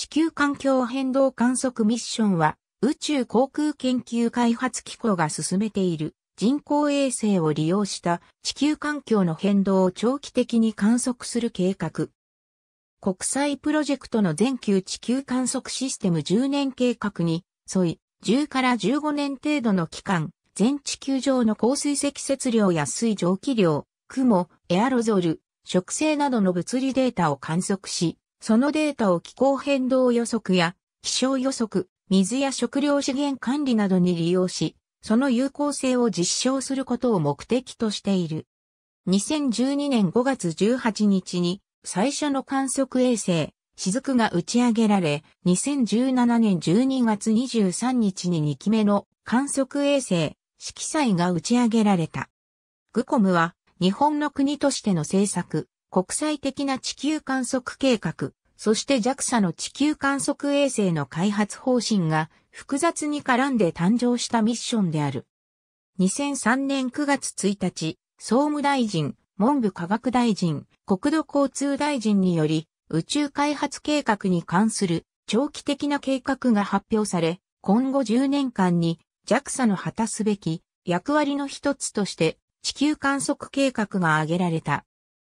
地球環境変動観測ミッションは、宇宙航空研究開発機構が進めている人工衛星を利用した地球環境の変動を長期的に観測する計画。国際プロジェクトの全球地球観測システム10年計画に沿い、10から15年程度の期間、全地球上の降水積雪量や水蒸気量、雲、エアロゾル、植生などの物理データを観測し、そのデータを気候変動予測や気象予測、水や食料資源管理などに利用し、その有効性を実証することを目的としている。2012年5月18日に最初の観測衛星、雫が打ち上げられ、2017年12月23日に2期目の観測衛星、色彩が打ち上げられた。グコムは日本の国としての政策、国際的な地球観測計画、そして JAXA の地球観測衛星の開発方針が複雑に絡んで誕生したミッションである。2003年9月1日、総務大臣、文部科学大臣、国土交通大臣により、宇宙開発計画に関する長期的な計画が発表され、今後10年間に JAXA の果たすべき役割の一つとして地球観測計画が挙げられた。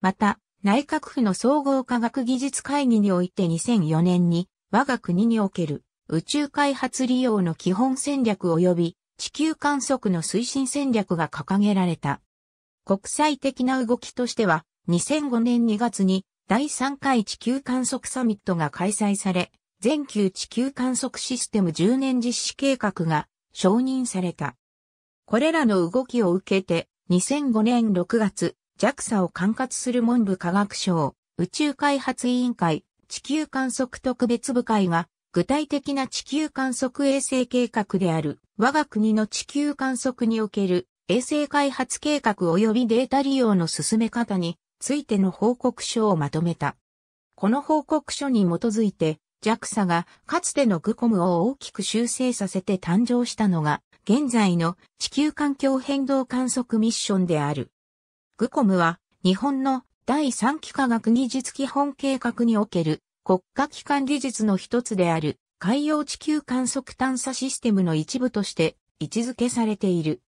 また、内閣府の総合科学技術会議において2004年に、我が国における宇宙開発利用の基本戦略及び地球観測の推進戦略が掲げられた。国際的な動きとしては、2005年2月に第3回地球観測サミットが開催され、全球地球観測システム10年実施計画が承認された。これらの動きを受けて、2005年6月、JAXA を管轄する文部科学省、宇宙開発委員会、地球観測特別部会が、具体的な地球観測衛星計画である、我が国の地球観測における衛星開発計画及びデータ利用の進め方についての報告書をまとめた。この報告書に基づいて、JAXA がかつての GCOM を大きく修正させて誕生したのが、現在の地球環境変動観測ミッションである。グコムは、日本の第3期科学技術基本計画における国家機関技術の一つである海洋地球観測探査システムの一部として位置づけされている。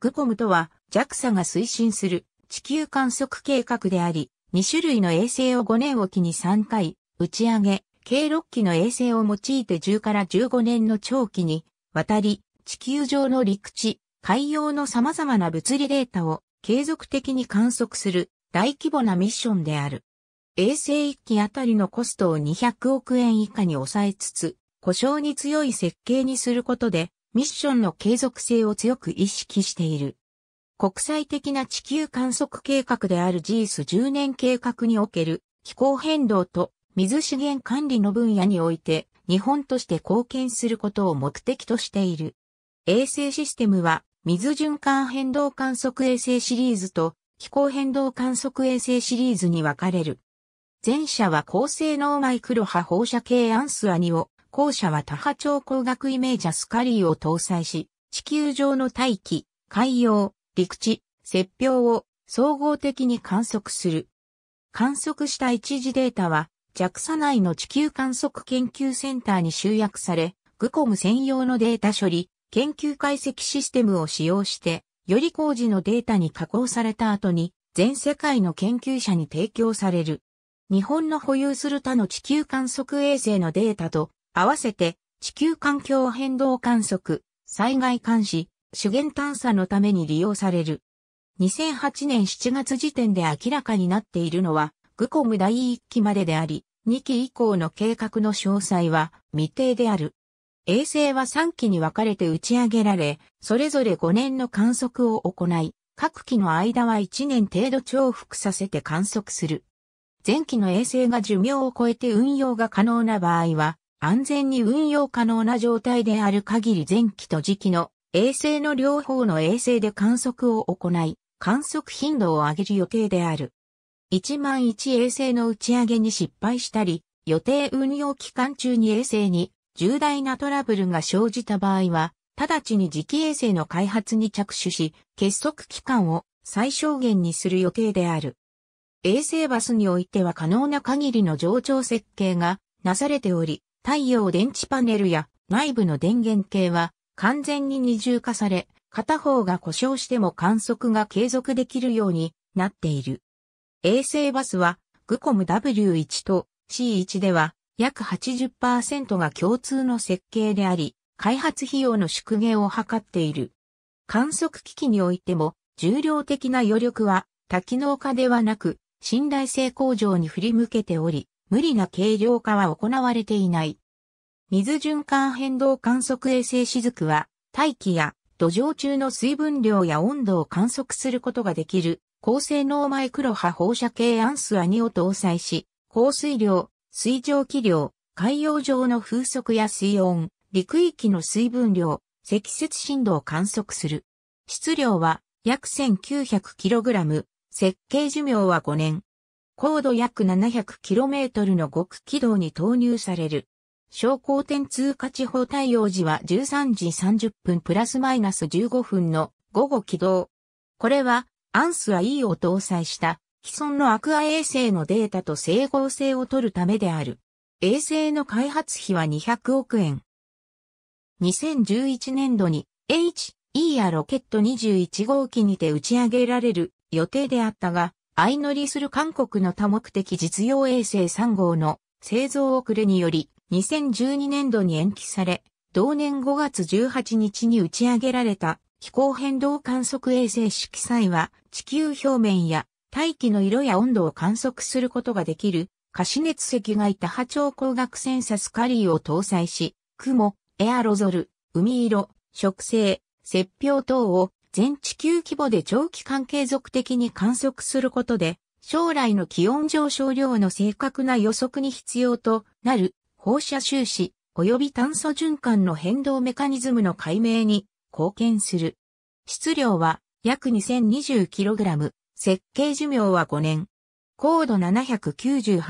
グコムとは JAXA が推進する地球観測計画であり、2種類の衛星を5年おきに3回打ち上げ、計6機の衛星を用いて10から15年の長期にわたり地球上の陸地、海洋の様々な物理データを継続的に観測する大規模なミッションである。衛星1機あたりのコストを200億円以下に抑えつつ、故障に強い設計にすることで、ミッションの継続性を強く意識している。国際的な地球観測計画である GIS10 年計画における気候変動と水資源管理の分野において日本として貢献することを目的としている。衛星システムは水循環変動観測衛星シリーズと気候変動観測衛星シリーズに分かれる。前者は高性能マイクロ波放射系アンスアニを、後者は多波長光学イメージャスカリーを搭載し、地球上の大気、海洋、陸地、雪氷を総合的に観測する。観測した一時データは、JAXA 内の地球観測研究センターに集約され、グコム専用のデータ処理、研究解析システムを使用して、より工事のデータに加工された後に、全世界の研究者に提供される。日本の保有する他の地球観測衛星のデータと合わせて地球環境変動観測、災害監視、資源探査のために利用される。2008年7月時点で明らかになっているのは、グコム第1期までであり、2期以降の計画の詳細は未定である。衛星は3機に分かれて打ち上げられ、それぞれ5年の観測を行い、各機の間は1年程度重複させて観測する。前期の衛星が寿命を超えて運用が可能な場合は、安全に運用可能な状態である限り前期と時期の衛星の両方の衛星で観測を行い、観測頻度を上げる予定である。1万1衛星の打ち上げに失敗したり、予定運用期間中に衛星に重大なトラブルが生じた場合は、直ちに磁気衛星の開発に着手し、結束期間を最小限にする予定である。衛星バスにおいては可能な限りの上長設計がなされており、太陽電池パネルや内部の電源系は完全に二重化され、片方が故障しても観測が継続できるようになっている。衛星バスは、グコム W1 と C1 では約80%が共通の設計であり、開発費用の縮減を図っている。観測機器においても、重量的な余力は多機能化ではなく、信頼性向上に振り向けており、無理な軽量化は行われていない。水循環変動観測衛星雫は、大気や土壌中の水分量や温度を観測することができる高性能マイクロ波放射系アンスアニを搭載し、降水量、水蒸気量、海洋上の風速や水温、陸域の水分量、積雪深度を観測する。質量は約 1900kg、設計寿命は5年。高度約 700km の極軌道に投入される。昇降点通過地方対応時は13時30分プラスマイナス15分の午後軌道。これはアンスは E を搭載した既存のアクア衛星のデータと整合性を取るためである。衛星の開発費は200億円。2011年度に h e やロケット21号機にて打ち上げられる予定であったが、相乗りする韓国の多目的実用衛星3号の製造遅れにより2012年度に延期され、同年5月18日に打ち上げられた気候変動観測衛星色彩は地球表面や大気の色や温度を観測することができる、可視熱赤外多波長光学センサスカリーを搭載し、雲、エアロゾル、海色、植生、雪氷等を全地球規模で長期間継続的に観測することで、将来の気温上昇量の正確な予測に必要となる放射収支及び炭素循環の変動メカニズムの解明に貢献する。質量は約 2020kg、設計寿命は5年。高度 798km、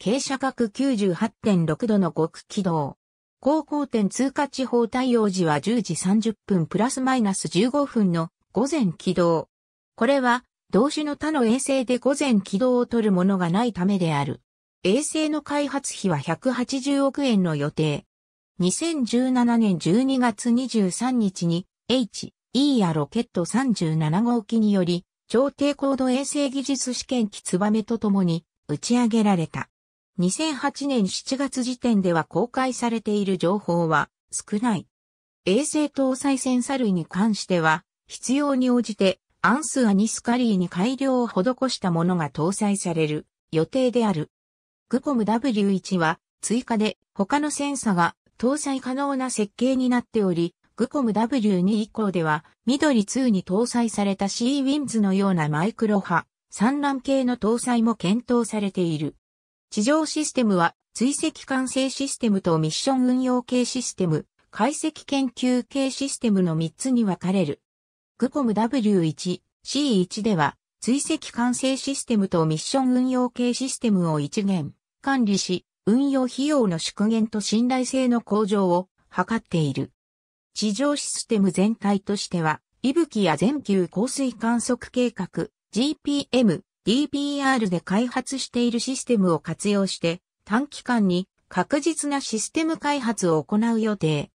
傾斜角98.6度の極軌道。高校点通過地方対応時は10時30分プラスマイナス15分の午前軌道。これは、同種の他の衛星で午前軌道を取るものがないためである。衛星の開発費は180億円の予定。2017年12月23日に H、E やロケット37号機により超低高度衛星技術試験機ツバメと共に打ち上げられた。2008年7月時点では公開されている情報は少ない。衛星搭載センサ類に関しては、必要に応じてアンス・アニスカリーに改良を施したものが搭載される予定である。グコム W1 は追加で他のセンサが搭載可能な設計になっており、グコム W2 以降では、緑2に搭載された C ウィンズのようなマイクロ波、産卵系の搭載も検討されている。地上システムは、追跡管制システムとミッション運用系システム、解析研究系システムの3つに分かれる。グコム W1、C1 では、追跡管制システムとミッション運用系システムを一元、管理し、運用費用の縮減と信頼性の向上を図っている。地上システム全体としては、ぶ吹や全球降水観測計画、GPM、DPR で開発しているシステムを活用して、短期間に確実なシステム開発を行う予定。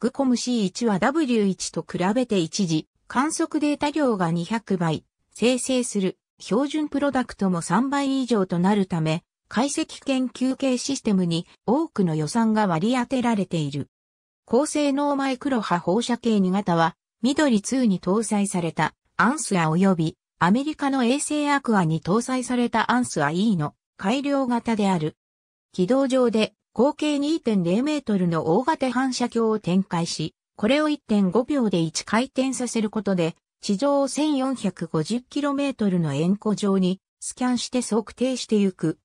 グコム C1 は W1 と比べて一時、観測データ量が200倍、生成する標準プロダクトも3倍以上となるため、解析研究系システムに多くの予算が割り当てられている。高性能マイクロ波放射系2型は、緑2に搭載されたアンスア及びアメリカの衛星アクアに搭載されたアンスア E の改良型である。軌道上で合計2.0メートルの大型反射鏡を展開し、これを1.5秒で1回転させることで、地上 1450km の円弧上にスキャンして測定してゆく。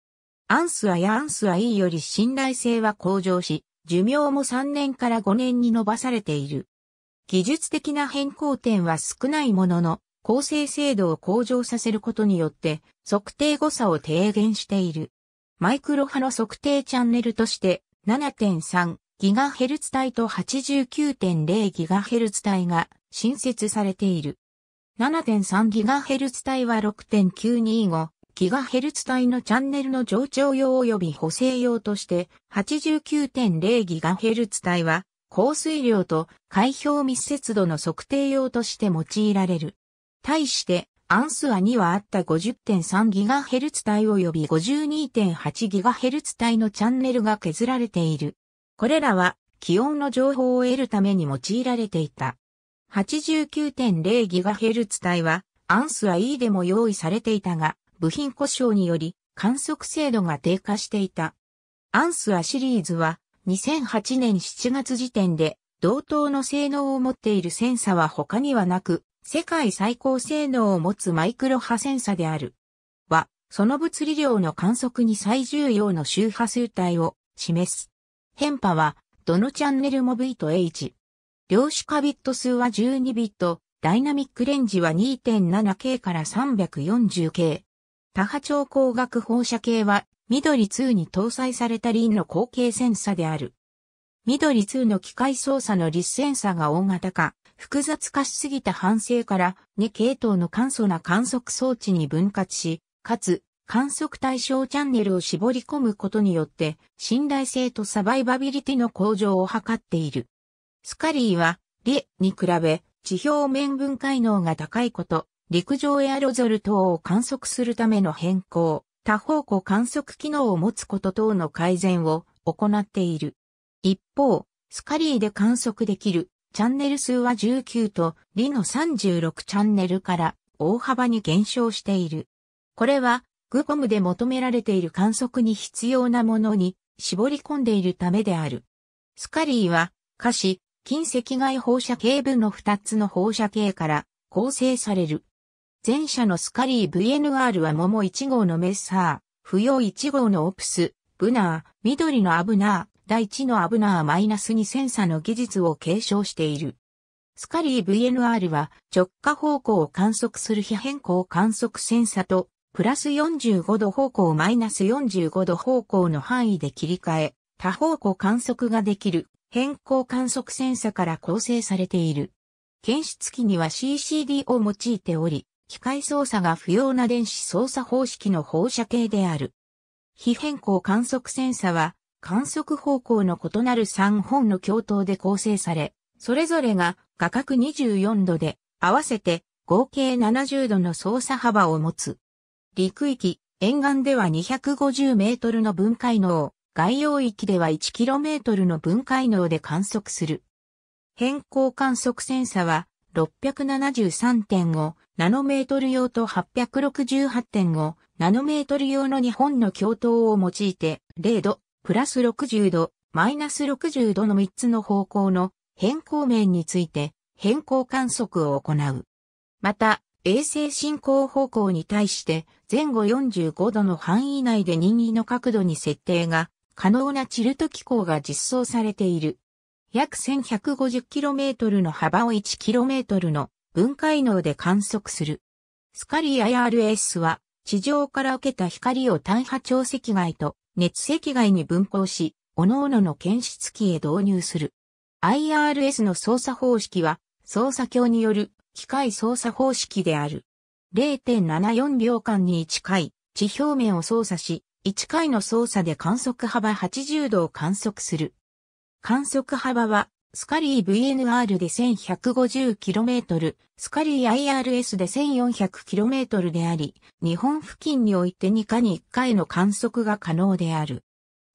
アンスアやアンスア E より信頼性は向上し、寿命も3年から5年に伸ばされている。技術的な変更点は少ないものの、構成精度を向上させることによって、測定誤差を低減している。マイクロ波の測定チャンネルとして、7.3GHz 帯と 89.0GHz 帯が新設されている。7.3GHz 帯は6.925ギガヘルツ帯のチャンネルの上長用及び補正用として、89.0ギガヘルツ帯は、降水量と開票密接度の測定用として用いられる。対して、アンスアにはあった50.3ギガヘルツ帯及び52.8ギガヘルツ帯のチャンネルが削られている。これらは気温の情報を得るために用いられていた。89.0ギガヘルツ帯はアンスア E でも用意されていたが、部品故障により観測精度が低下していた。アンスアシリーズは2008年7月時点で同等の性能を持っているセンサは他にはなく、世界最高性能を持つマイクロ波センサである。は、その物理量の観測に最重要の周波数帯を示す。変波は、どのチャンネルも V と H。量子化ビット数は12ビット、ダイナミックレンジは 2.7K から 340K。多波長光学放射系は、緑2に搭載されたリンの後継センサである。緑2の機械操作のリスセンサが大型化、複雑化しすぎた反省から2系統の簡素な観測装置に分割し、かつ観測対象チャンネルを絞り込むことによって信頼性とサバイバビリティの向上を図っている。スカリーは、リエに比べ地表面分解能が高いこと、陸上エアロゾル等を観測するための変更、多方向観測機能を持つこと等の改善を行っている。一方、スカリーで観測できるチャンネル数は19とリの36チャンネルから大幅に減少している。これはグコムで求められている観測に必要なものに絞り込んでいるためである。スカリーは可視、近赤外放射系部の2つの放射系から構成される。前者のスカリー VNR は桃1号のメッサー、不要1号のオプス、ブナー、緑のアブナー、第1のアブナーマイナス2センサの技術を継承している。スカリー VNR は直下方向を観測する非変更観測センサと、プラス45度方向マイナス45度方向の範囲で切り替え、多方向観測ができる変更観測センサから構成されている。検出機には CCD を用いており、機械操作が不要な電子操作方式の放射系である。非変更観測センサは、観測方向の異なる3本の共闘で構成され、それぞれが画角24度で、合わせて合計70度の操作幅を持つ。陸域、沿岸では250メートルの分解能を、外洋域では1キロメートルの分解能で観測する。変更観測センサは、673.5ナノメートル用と868.5ナノメートル用の2本の共闘を用いて0度、プラス60度、マイナス60度の3つの方向の変更面について変更観測を行う。また、衛星進行方向に対して前後45度の範囲内で任意の角度に設定が可能なチルト機構が実装されている。約 1150km の幅を 1km の分解能で観測する。スカリ IRS は地上から受けた光を単波長赤外と熱赤外に分光し、各々の検出機へ導入する。IRS の操作方式は操作鏡による機械操作方式である。0.74秒間に1回、地表面を操作し、1回の操作で観測幅80度を観測する。観測幅は、スカリー VNR で 1150km、スカリー IRS で 1400km であり、日本付近において2かに1回の観測が可能である。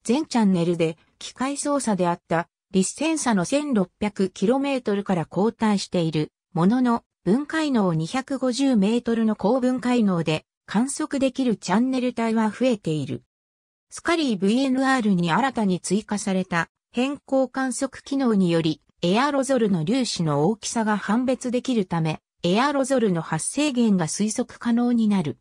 全チャンネルで機械操作であったリスセンサの 1600km から交代しているものの分解能 250m の高分解能で観測できるチャンネル帯は増えている。スカリー VNR に新たに追加された変更観測機能により、エアロゾルの粒子の大きさが判別できるため、エアロゾルの発生源が推測可能になる。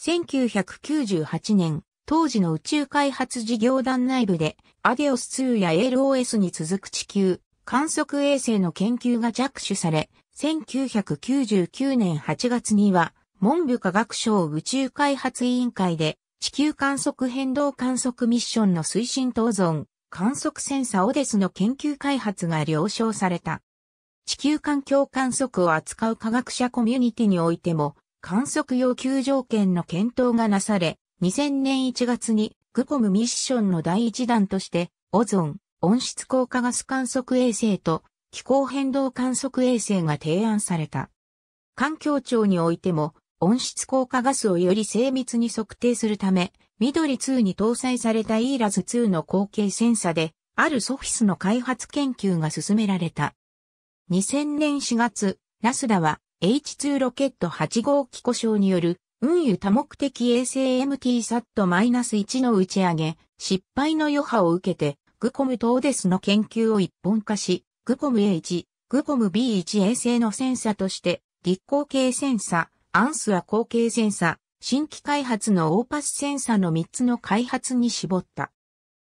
1998年、当時の宇宙開発事業団内部で、アデオス2や LOS に続く地球、観測衛星の研究が着手され、1999年8月には、文部科学省宇宙開発委員会で、地球観測変動観測ミッションの推進と存、観測センサオデスの研究開発が了承された。地球環境観測を扱う科学者コミュニティにおいても、観測要求条件の検討がなされ、2000年1月にグコムミッションの第一弾として、オゾン、温室効果ガス観測衛星と気候変動観測衛星が提案された。環境庁においても、温室効果ガスをより精密に測定するため、緑2に搭載されたイーラズ2の後継センサで、あるソフィスの開発研究が進められた。2000年4月、ラスダは H2 ロケット8号機故障による運輸多目的衛星 MTSAT-1 の打ち上げ、失敗の余波を受けて、グコムとオデスの研究を一本化し、グコム A1、グコム B1 衛星のセンサとして、立候系センサ、アンスは後継センサ、新規開発のオーパスセンサの3つの開発に絞った。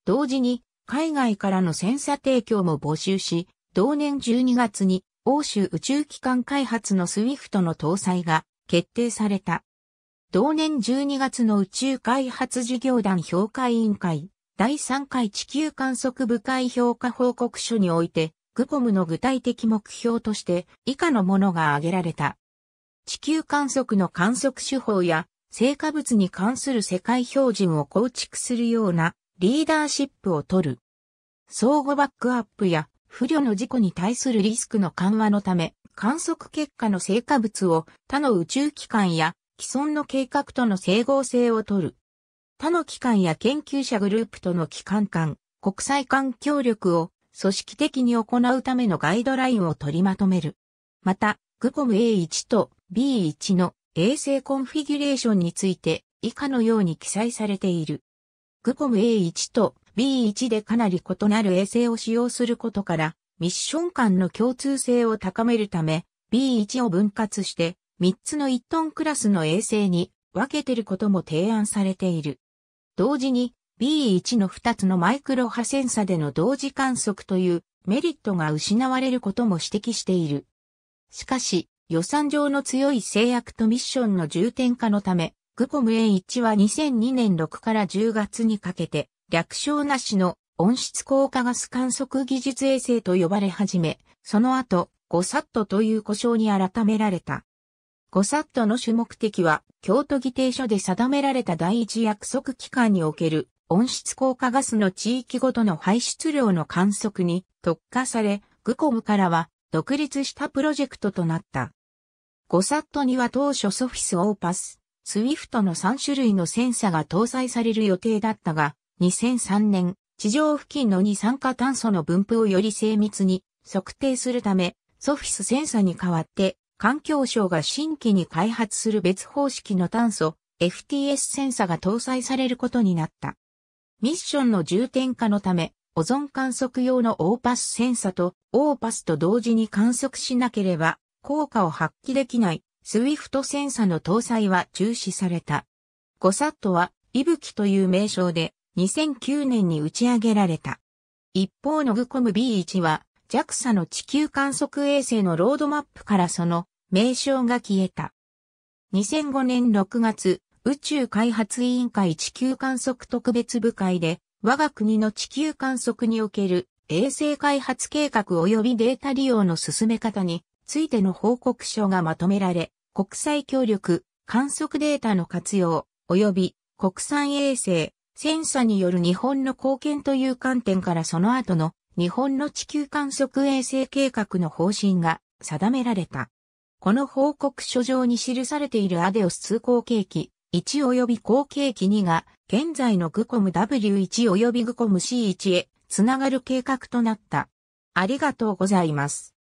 同時に、海外からのセンサ提供も募集し、同年12月に欧州宇宙機関開発のスウィフトの搭載が決定された。同年12月の宇宙開発事業団評価委員会第3回地球観測部会評価報告書において、グコムの具体的目標として以下のものが挙げられた。地球観測の観測手法や成果物に関する世界標準を構築するようなリーダーシップを取る。相互バックアップや不慮の事故に対するリスクの緩和のため、観測結果の成果物を他の宇宙機関や既存の計画との整合性を取る。他の機関や研究者グループとの機関間、国際間協力を組織的に行うためのガイドラインを取りまとめる。また、グコム A1 と B1 の衛星コンフィギュレーションについて以下のように記載されている。グコム A1 と B1 でかなり異なる衛星を使用することから、ミッション間の共通性を高めるため、B1 を分割して、3つの1トンクラスの衛星に分けてることも提案されている。同時に B1 の2つのマイクロ波センサでの同時観測というメリットが失われることも指摘している。しかし、予算上の強い制約とミッションの重点化のため、グコム A1 は2002年6から10月にかけて、略称なしの温室効果ガス観測技術衛星と呼ばれ始め、その後、ゴサットという故障に改められた。ゴサットの主目的は、京都議定書で定められた第一約束期間における温室効果ガスの地域ごとの排出量の観測に特化され、グコムからは独立したプロジェクトとなった。ゴサットには当初ソフィスオーパス、スウィフトの3種類のセンサが搭載される予定だったが、2003年、地上付近の二酸化炭素の分布をより精密に測定するため、ソフィスセンサに代わって、環境省が新規に開発する別方式の炭素、FTS センサが搭載されることになった。ミッションの重点化のため、オゾン観測用のオーパスセンサとオーパスと同時に観測しなければ効果を発揮できないスウィフトセンサの搭載は中止された。ゴサットは、イブキという名称で2009年に打ち上げられた。一方のグコム B1 は JAXA の地球観測衛星のロードマップからその名称が消えた。2005年6月、宇宙開発委員会地球観測特別部会で、我が国の地球観測における衛星開発計画及びデータ利用の進め方についての報告書がまとめられ、国際協力、観測データの活用、及び国産衛星、センサによる日本の貢献という観点からその後の日本の地球観測衛星計画の方針が定められた。この報告書上に記されているアデオス通行景気1及び後継機2が現在のグコム W1 及びグコム C1 へつながる計画となった。ありがとうございます。